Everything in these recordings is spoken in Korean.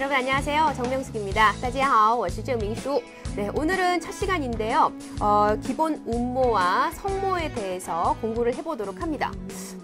여러분 안녕하세요. 정명숙입니다. 大家好,我是郑明书. 네, 오늘은 첫 시간인데요. 어, 기본 음모와 성모에 대해서 공부를 해보도록 합니다.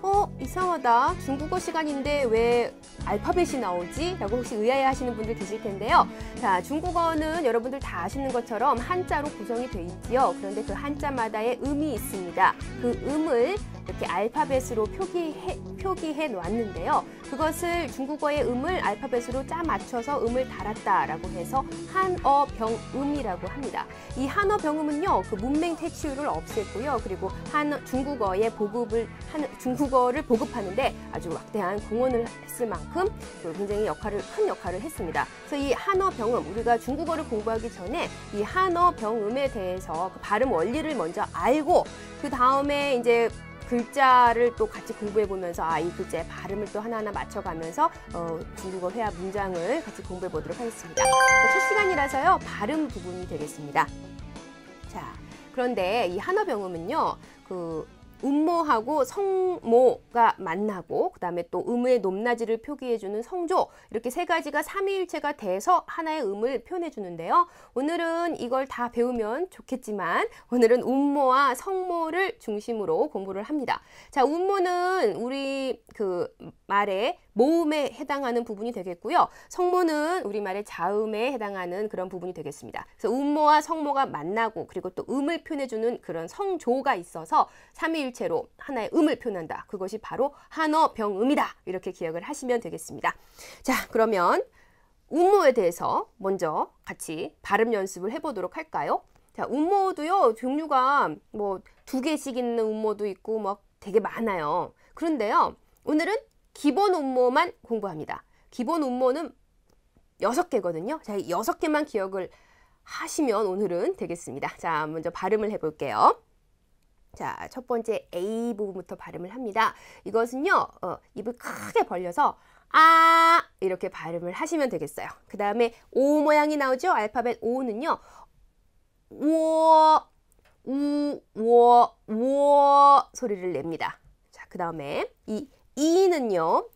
어, 이상하다. 중국어 시간인데 왜 알파벳이 나오지? 라고 혹시 의아해 하시는 분들 계실 텐데요. 자, 중국어는 여러분들 다 아시는 것처럼 한자로 구성이 되어 있지요. 그런데 그 한자마다의 음이 있습니다. 그 음을 이렇게 알파벳으로 표기해, 표기해 놨는데요 그것을 중국어의 음을 알파벳으로 짜 맞춰서 음을 달았다라고 해서 한어병음이라고 있다고 합니다. 이 한어 병음은요, 그 문맹 퇴치율을 없앴고요. 그리고 한 중국어의 보급을 한 중국어를 보급하는데 아주 막대한 공헌을 했을 만큼 그 굉장히 역할을 큰 역할을 했습니다. 그래서 이 한어 병음 우리가 중국어를 공부하기 전에 이 한어 병음에 대해서 그 발음 원리를 먼저 알고 그 다음에 이제 글자를 또 같이 공부해보면서 아, 이 글자의 발음을 또 하나하나 맞춰가면서 어, 중국어 회화 문장을 같이 공부해보도록 하겠습니다. 첫 시간이라서요. 발음 부분이 되겠습니다. 자, 그런데 이 한어 병음은요. 그 음모하고 성모가 만나고 그다음에 또 음의 높낮이를 표기해 주는 성조 이렇게 세 가지가 삼위일체가 돼서 하나의 음을 표현해 주는데요. 오늘은 이걸 다 배우면 좋겠지만 오늘은 음모와 성모를 중심으로 공부를 합니다. 자, 음모는 우리 그 말에 모음에 해당하는 부분이 되겠고요. 성모는 우리말의 자음에 해당하는 그런 부분이 되겠습니다. 그래서 음모와 성모가 만나고 그리고 또 음을 표현해주는 그런 성조가 있어서 삼위일체로 하나의 음을 표현한다. 그것이 바로 한어병음이다. 이렇게 기억을 하시면 되겠습니다. 자 그러면 음모에 대해서 먼저 같이 발음 연습을 해보도록 할까요? 자, 음모도요, 종류가 뭐 두 개씩 있는 음모도 있고 막 되게 많아요. 그런데요, 오늘은 기본 음모만 공부합니다. 기본 음모는 6개거든요. 자, 6개만 기억을 하시면 오늘은 되겠습니다. 자, 먼저 발음을 해볼게요. 자, 첫 번째 A 부분부터 발음을 합니다. 이것은요, 어, 입을 크게 벌려서 아 이렇게 발음을 하시면 되겠어요. 그 다음에 O 모양이 나오죠. 알파벳 O는요, 워, 우, 워, 워 소리를 냅니다. 그 다음에 이 이는요.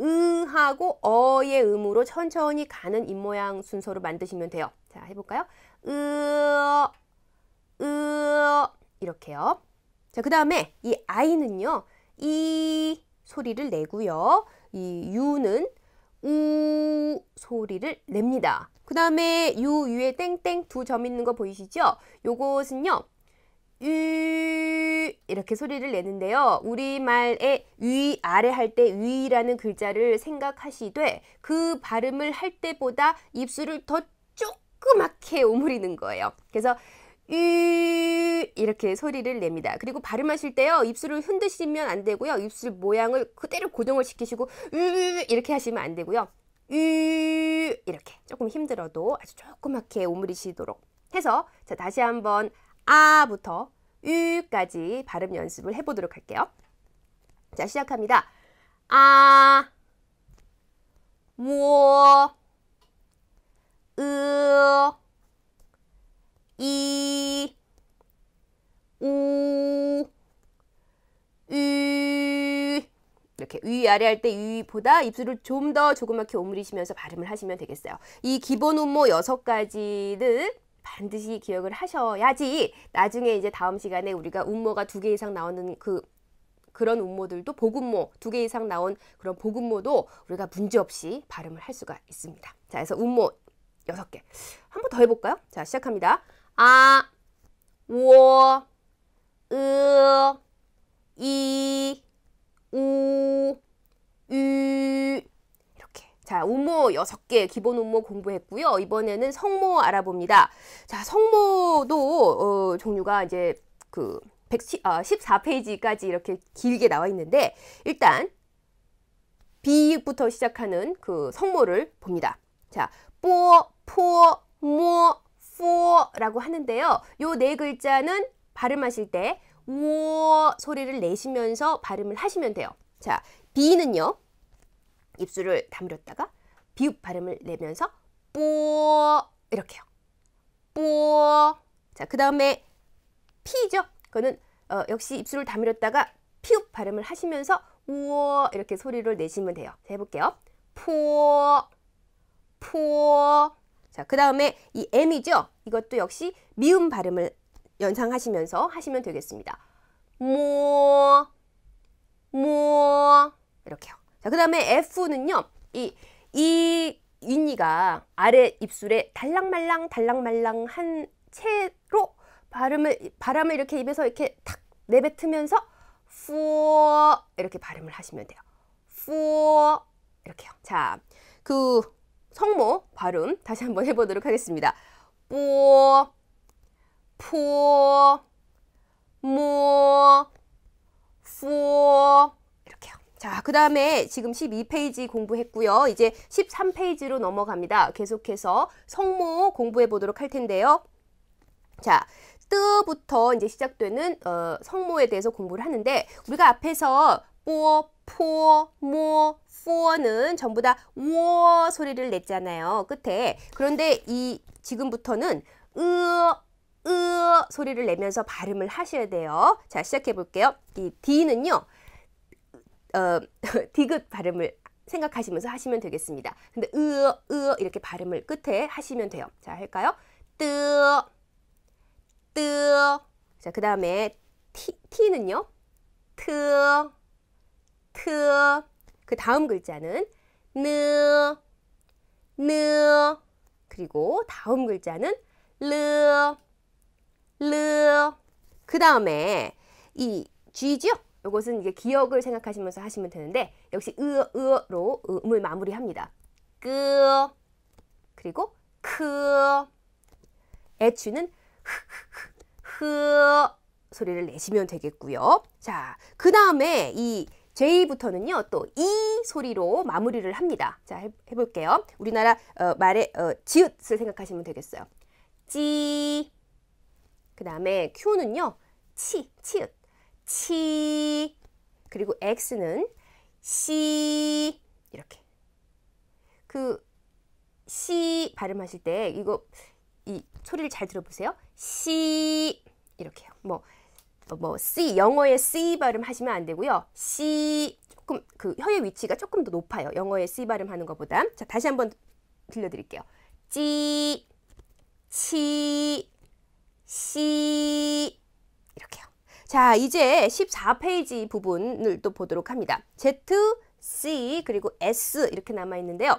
으하고 어의 음으로 천천히 가는 입모양 순서로 만드시면 돼요. 자, 해볼까요? 으, 으, 이렇게요. 자, 그 다음에 이 아이는요. 이 소리를 내고요. 이 유는 우 소리를 냅니다. 그 다음에 유, 유에 땡땡 두 점 있는 거 보이시죠? 요것은요. 유, 이렇게 소리를 내는데요. 우리말의 위, 아래 할 때 위라는 글자를 생각하시되 그 발음을 할 때보다 입술을 더 조그맣게 오므리는 거예요. 그래서 이 이렇게 소리를 냅니다. 그리고 발음하실 때요. 입술을 흔드시면 안 되고요. 입술 모양을 그대로 고정을 시키시고 으 이렇게 하시면 안 되고요. 으 이렇게 조금 힘들어도 아주 조그맣게 오므리시도록 해서 자 다시 한번 아부터 으까지 발음 연습을 해보도록 할게요. 자, 시작합니다. 아, 뭐, 으, 이, 우, 으. 이렇게 위아래 할 때 위보다 입술을 좀 더 조그맣게 오므리시면서 발음을 하시면 되겠어요. 이 기본 음모 6가지는 반드시 기억을 하셔야지 나중에 이제 다음 시간에 우리가 음모가 두 개 이상 나오는 그 그런 음모들도 복음모 두 개 이상 나온 그런 복음모도 우리가 문제없이 발음을 할 수가 있습니다. 자, 그래서 음모 여섯 개 한 번 더 해볼까요? 자, 시작합니다. 아, 워, 으, 모의고 6개 기본 음모 공부했고요. 이번에는 성모 알아봅니다. 자, 성모도 어, 종류가 이제 그 110, 아, 14페이지까지 이렇게 길게 나와 있는데 일단 비부터 시작하는 그 성모를 봅니다. 자, 뽀, 포, 모, 포라고 하는데요. 요 네 글자는 발음하실 때오 소리를 내시면서 발음을 하시면 돼요. 자, 비는요. 입술을 다물었다가 비읍 발음을 내면서 뽀 이렇게요. 뽀. 자, 그 다음에 피죠. 그거는 어, 역시 입술을 다밀었다가 피읍 발음을 하시면서 우어 이렇게 소리를 내시면 돼요. 해볼게요. 포, 포. 자, 그 다음에 이 M이죠. 이것도 역시 미음 발음을 연상하시면서 하시면 되겠습니다. 모, 모. 이렇게요. 자, 그 다음에 F는요. 이이 인니가 아래 입술에 달랑말랑 달랑말랑 한 채로 발음을 바람을 이렇게 입에서 이렇게 탁 내뱉으면서 푸 이렇게 발음을 하시면 돼요. 푸 이렇게요. 자, 그 성모 발음 다시 한번 해보도록 하겠습니다. 뿌, 푸, 모, 푸 이렇게요. 자, 그 다음에 지금 12페이지 공부했고요. 이제 13페이지로 넘어갑니다. 계속해서 성모 공부해 보도록 할 텐데요. 자, 뜨부터 이제 시작되는 어, 성모에 대해서 공부를 하는데 우리가 앞에서 뽀, 포, 모, 포는 전부 다워 소리를 냈잖아요. 끝에. 그런데 이 지금부터는 으, 으 소리를 내면서 발음을 하셔야 돼요. 자, 시작해 볼게요. 이 D는요. 어, 디귿 발음을 생각하시면서 하시면 되겠습니다. 근데 으어 으어 이렇게 발음을 끝에 하시면 돼요. 자 할까요? 뜨어 뜨어 자그 다음에 티는요 트어 트어 그 다음 글자는 느느 그리고 다음 글자는 르르 그 다음에 이 G죠? 이것은 이제 기억을 생각하시면서 하시면 되는데 역시 으, 으로 음을 마무리합니다. 끄 그리고 크애취는 흐흐흐 소리를 내시면 되겠고요. 자, 그 다음에 이 J부터는요, 또 이 소리로 마무리를 합니다. 자, 해, 볼게요 우리나라 어, 말의 어, 지읒을 생각하시면 되겠어요. 찌. 그 다음에 Q는요, 치, 치읒. 치 그리고 x는 시 이렇게 그 시 발음하실 때 이거 이 소리를 잘 들어보세요. 씨 이렇게요. 뭐뭐 뭐, 뭐 영어의 C 발음 하시면 안 되고요. C 조금 그 혀의 위치가 조금 더 높아요. 영어의 C 발음 하는 것보다. 자 다시 한번 들려드릴게요. 찌, 치, 씨 이렇게요. 자, 이제 14페이지 부분을 또 보도록 합니다. Z, C, 그리고 S 이렇게 남아있는데요.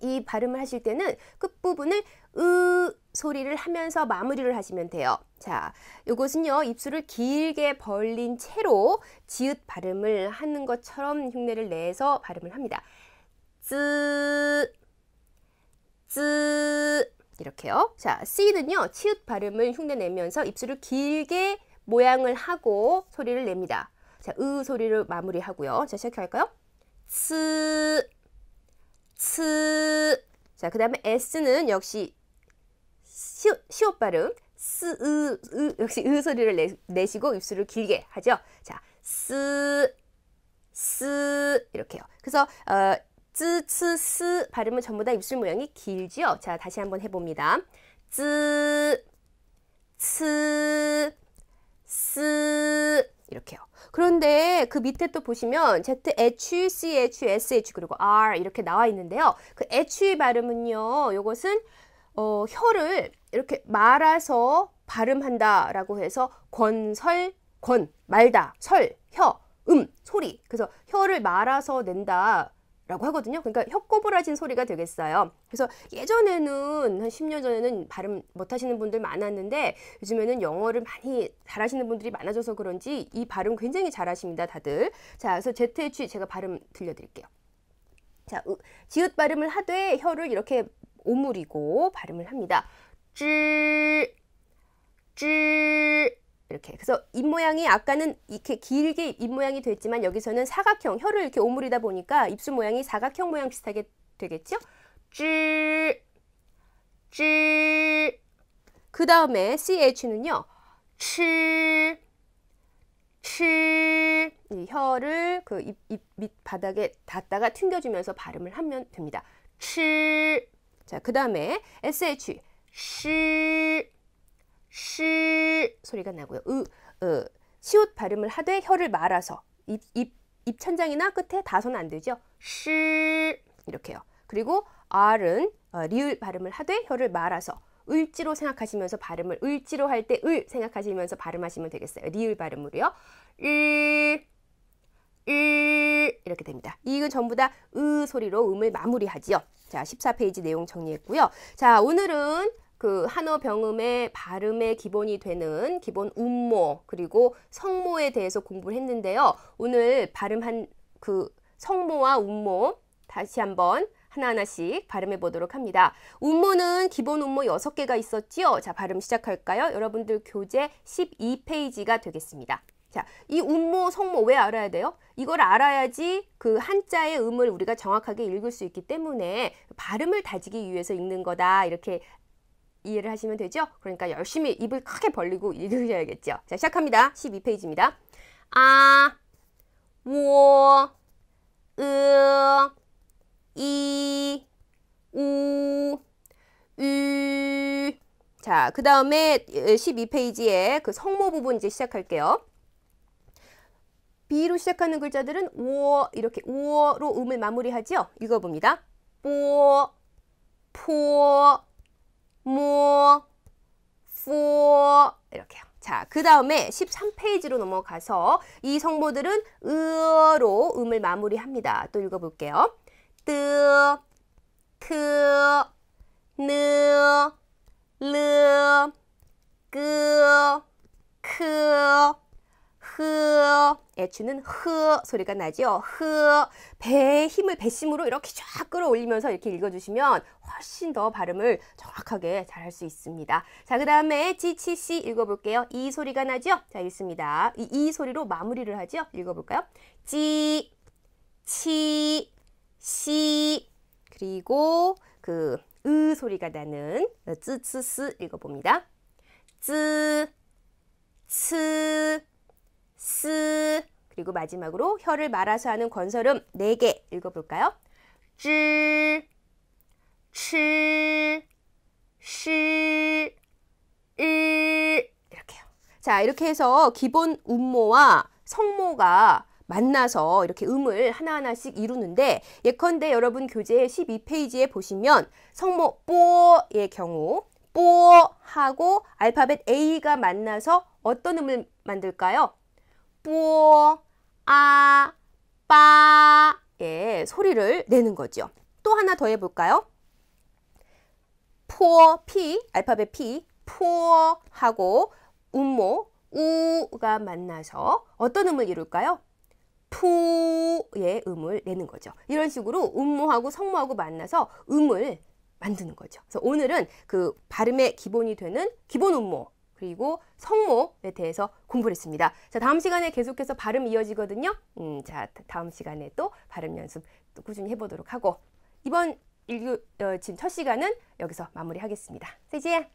이 발음을 하실 때는 끝부분을 으 소리를 하면서 마무리를 하시면 돼요. 자, 이것은요 입술을 길게 벌린 채로 지읒 발음을 하는 것처럼 흉내를 내서 발음을 합니다. 쯔, 쯔 이렇게요. 자, C는요 치읒 발음을 흉내 내면서 입술을 길게 모양을 하고 소리를 냅니다. 자, 으 소리를 마무리하고요. 자, 시작할까요? 츠, 츠. 자, 그 다음에 S는 역시 시, 시옷 발음. 스, 으, 으, 역시 으 소리를 내, 내시고 입술을 길게 하죠. 자, 스, 스 이렇게요. 그래서 어, 쯔, 츠, 스 발음은 전부 다 입술 모양이 길지요. 자, 다시 한번 해봅니다. 쯔, 츠, 스 이렇게요. 그런데 그 밑에 또 보시면 ZH, CH, SH 그리고 R 이렇게 나와 있는데요. 그 H 발음은요. 이것은 어, 혀를 이렇게 말아서 발음한다라고 해서 건설 권 말다 설 혀 음 소리 그래서 혀를 말아서 낸다 라고 하거든요. 그러니까 혀꼬부라진 소리가 되겠어요. 그래서 예전에는 한 10년 전에는 발음 못 하시는 분들 많았는데 요즘에는 영어를 많이 잘하시는 분들이 많아져서 그런지 이 발음 굉장히 잘하십니다. 다들. 자, 그래서 ZH 제가 발음 들려드릴게요. 자, 으, 지읒 발음을 하되 혀를 이렇게 오므리고 발음을 합니다. 쯔, 쯔, 이렇게 그래서 입 모양이 아까는 이렇게 길게 입 모양이 됐지만 여기서는 사각형 혀를 이렇게 오므리다 보니까 입술 모양이 사각형 모양 비슷하게 되겠죠? 쯔쯔그 다음에 ch는요 치, 이 혀를 그 입, 입 밑바닥에 닿다가 튕겨주면서 발음을 하면 됩니다. 치. 자, 그 다음에 sh, 시. 시 소리가 나고요. 으, 으. 시옷 발음을 하되 혀를 말아서 입, 입, 입천장이나 끝에 다아는안 되죠. 시 이렇게요. 그리고 R은 어, 리을 발음을 하되 혀를 말아서 을지로 생각하시면서 발음을 을지로 할 때 을 생각하시면서 발음하시면 되겠어요. 리을 발음으로요. 을, 을 이렇게 됩니다. 이건 전부 다 으 소리로 음을 마무리하지요. 자, 14페이지 내용 정리했고요. 자, 오늘은 그 한어 병음의 발음의 기본이 되는 기본 음모 그리고 성모에 대해서 공부를 했는데요. 오늘 발음한 그 성모와 음모 다시 한번 하나하나씩 발음해 보도록 합니다. 음모는 기본 음모 6개가 있었지요. 자, 발음 시작할까요? 여러분들 교재 12페이지가 되겠습니다. 자, 이 음모, 성모 왜 알아야 돼요? 이걸 알아야지 그 한자의 음을 우리가 정확하게 읽을 수 있기 때문에 발음을 다지기 위해서 읽는 거다. 이렇게 이해를 하시면 되죠? 그러니까 열심히 입을 크게 벌리고 읽으셔야겠죠. 자, 시작합니다. 12페이지입니다. 아, 워, 으, 이, 우, 으. 자, 그 다음에 12페이지에 예, 그 성모 부분 이제 시작할게요. B로 시작하는 글자들은 워 이렇게 워로 음을 마무리하죠 읽어봅니다. 뽀, 포, m 뭐, o 이렇게요. 자, 그 다음에 13페이지로 넘어가서 이 성모들은 으로 음을 마무리합니다. 또 읽어볼게요. 뜨, 트, 느, 르, 끄, 크, 흐, 애추는 흐 소리가 나죠. 흐 배에 힘을 배심으로 이렇게 쫙 끌어올리면서 이렇게 읽어주시면 훨씬 더 발음을 정확하게 잘 할 수 있습니다. 자, 그 다음에 지치씨 읽어볼게요. 이 소리가 나죠? 자, 읽습니다. 이, 이 소리로 마무리를 하죠? 읽어볼까요? 지, 치, 시 그리고 그 으 소리가 나는 쯔쯔스 읽어봅니다. 쯔, 츠, 스 그리고 마지막으로 혀를 말아서 하는 건설음 네 개 읽어볼까요? 쯔, 치, 시, 일 이렇게요. 자 이렇게 해서 기본 음모와 성모가 만나서 이렇게 음을 하나하나씩 이루는데 예컨대 여러분 교재 12페이지에 보시면 성모 뽀의 경우 뽀하고 알파벳 A가 만나서 어떤 음을 만들까요? 뽀, 아, 빠의 소리를 내는 거죠. 또 하나 더 해볼까요? 포, 피, 알파벳 피, 포 하고 음모, 우가 만나서 어떤 음을 이룰까요? 푸의 음을 내는 거죠. 이런 식으로 음모하고 성모하고 만나서 음을 만드는 거죠. 그래서 오늘은 그 발음의 기본이 되는 기본 음모 그리고 성모에 대해서 공부를 했습니다. 자, 다음 시간에 계속해서 발음 이어지거든요. 음, 자, 다음 시간에 또 발음 연습 또 꾸준히 해보도록 하고 이번 일교 어, 지금 첫 시간은 여기서 마무리하겠습니다. 세지야.